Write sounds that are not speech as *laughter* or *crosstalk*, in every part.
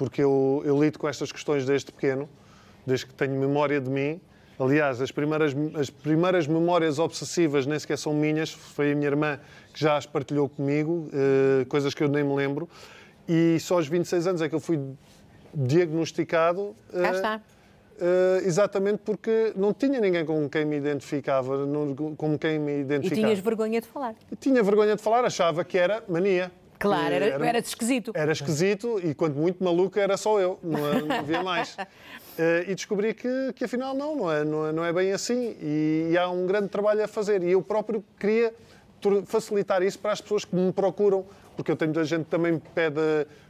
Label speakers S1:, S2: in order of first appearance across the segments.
S1: porque eu, eu lido com estas questões desde pequeno, desde que tenho memória de mim. Aliás, as primeiras, as primeiras memórias obsessivas nem sequer são minhas, foi a minha irmã que já as partilhou comigo, eh, coisas que eu nem me lembro. E só aos 26 anos é que eu fui diagnosticado. Eh, Cá está. Uh, exatamente porque não tinha ninguém com quem me identificava, não, com quem me identificava. E tinhas vergonha de falar? Tinha vergonha de falar, achava que era mania. Claro, era, era, era esquisito. Era esquisito e, quando muito maluco, era só eu, não, não havia *laughs* mais. Eh, e descobri que, que afinal não, é, não é, não é, bem assim e, e, há um grande trabalho a fazer. E eu próprio queria facilitar isso para as pessoas que me procuram, porque eu tenho muita gente que também me pede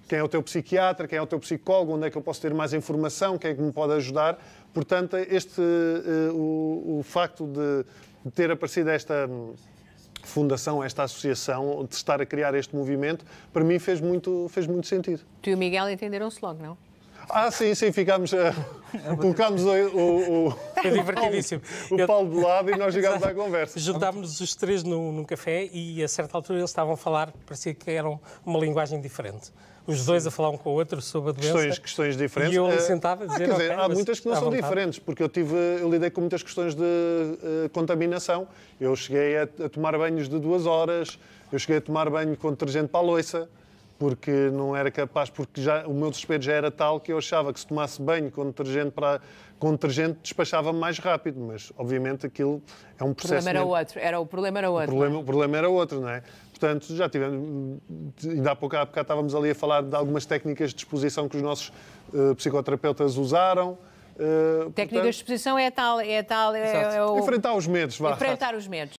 S1: quem é o teu psiquiatra, quem é o teu psicólogo, onde é que eu posso ter mais informação, quem é que me pode ajudar. Portanto, este, eh, o, o facto de ter aparecido esta fundação, esta associação, de estar a criar este movimento, para mim fez muito, fez muito sentido. Tu e o Miguel entenderam-se logo, não? Ah, sim, sim, ficámos. Uh, *laughs* colocámos o, o, o foi *laughs* é divertidíssimo. O Paulo, o Paulo de lado e nós chegámos *laughs* à conversa. Juntámos-nos os três num, num café e a certa altura eles estavam a falar, parecia que eram uma linguagem diferente os dois a falar um com o outro sobre a doença. Questões, questões diferentes. E eu ali eh, sentado a ah, dizer... Ah, quer dizer, okay, há muitas que não são vontade. diferentes, porque eu, tive, eu lidei com muitas questões de uh, contaminação. Eu cheguei a, a, tomar banhos de duas horas, eu cheguei a tomar banho com detergente para a loiça porque não era capaz, porque já, o meu desespero já era tal que eu achava que se tomasse banho com detergente, para, com detergente despachava-me mais rápido, mas obviamente aquilo é um processo... O problema era outro, era, o problema era outro. O é? problema, o problema era outro, não é? Portanto, já tivemos, ainda há pouco, há pouco estávamos ali a falar de algumas técnicas de exposição que os nossos uh, psicoterapeutas usaram, Uh, portanto... de exposição é tal, é tal, é, é o... Enfrentar os medos, vá. Enfrentar os medos.